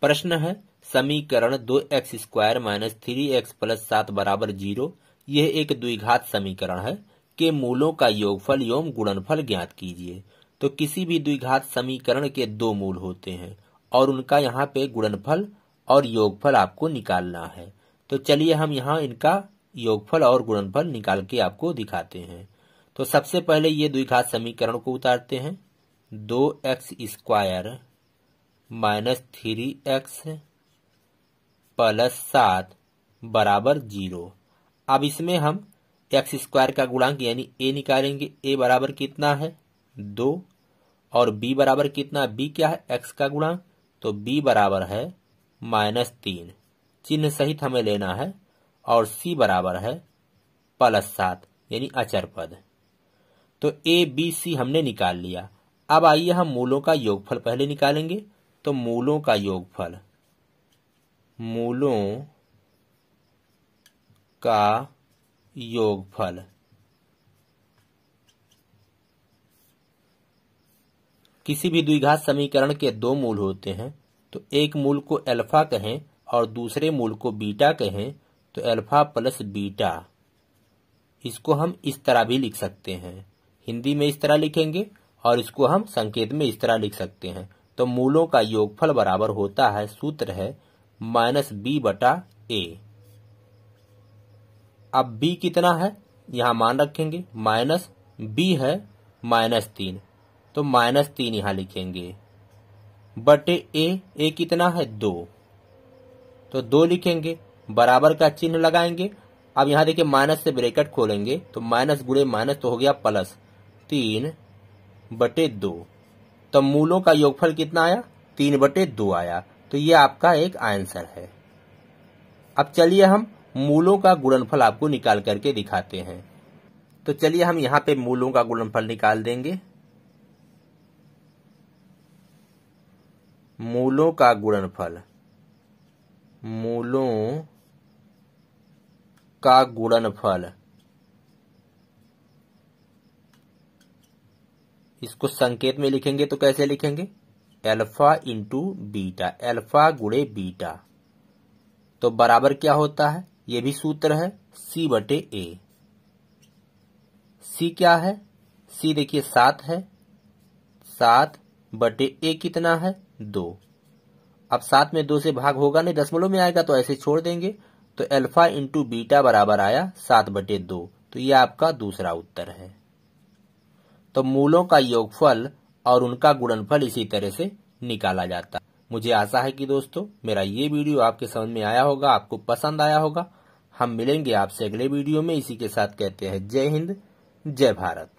प्रश्न है समीकरण दो X square minus three X plus सात बराबर जीरो यह एक द्विघात समीकरण है के मूलों का योगफल एवं गुणनफल ज्ञात कीजिए तो किसी भी द्विघात समीकरण के दो मूल होते हैं और उनका यहाँ पे गुणनफल और योगफल आपको निकालना है तो चलिए हम यहाँ इनका योगफल और गुणनफल निकाल के आपको दिखाते हैं तो सबसे पहले ये द्विघात समीकरण को उतारते हैं दो X square minus three X plus सात बराबर जीरो अब इसमें हम एक्स स्क्वायर का गुणांक यानी ए निकालेंगे ए बराबर कितना है दो और बी बराबर कितना बी क्या है एक्स का गुणांक तो बी बराबर है माइनस तीन चिन्ह सहित हमें लेना है और सी बराबर है प्लस सात यानी अचर पद तो ए बी सी हमने निकाल लिया अब आइए हम मूलों का योगफल पहले निकालेंगे तो मूलों का योगफल मूलों का योगफल किसी भी द्विघात समीकरण के दो मूल होते हैं तो एक मूल को अल्फा कहें और दूसरे मूल को बीटा कहें तो अल्फा प्लस बीटा इसको हम इस तरह भी लिख सकते हैं हिंदी में इस तरह लिखेंगे और इसको हम संकेत में इस तरह लिख सकते हैं तो मूलों का योगफल बराबर होता है सूत्र है माइनस बी बटा ए अब बी कितना है यहां मान रखेंगे माइनस बी है माइनस तीन तो माइनस तीन यहां लिखेंगे बटे ए ए कितना है दो तो दो लिखेंगे बराबर का चिन्ह लगाएंगे अब यहां देखिए माइनस से ब्रेकेट खोलेंगे तो माइनस गुड़े माइनस तो हो गया प्लस तीन बटे दो तो मूलों का योगफल कितना आया तीन बटे दो आया तो ये आपका एक आंसर है अब चलिए हम मूलों का गुणनफल आपको निकाल करके दिखाते हैं तो चलिए हम यहां पे मूलों का गुणनफल निकाल देंगे मूलों का गुणनफल मूलों का गुणनफल इसको संकेत में लिखेंगे तो कैसे लिखेंगे अल्फा इंटू बीटा अल्फा गुड़े बीटा तो बराबर क्या होता है ये भी सूत्र है सी बटे ए सी क्या है सी देखिए सात है सात बटे ए कितना है दो अब सात में दो से भाग होगा नहीं दसमलव में आएगा तो ऐसे छोड़ देंगे तो अल्फा इंटू बीटा बराबर आया सात बटे दो तो ये आपका दूसरा उत्तर है तो मूलों का योगफल और उनका गुणनफल इसी तरह से निकाला जाता है मुझे आशा है कि दोस्तों मेरा ये वीडियो आपके समझ में आया होगा आपको पसंद आया होगा हम मिलेंगे आपसे अगले वीडियो में इसी के साथ कहते हैं जय हिंद जय भारत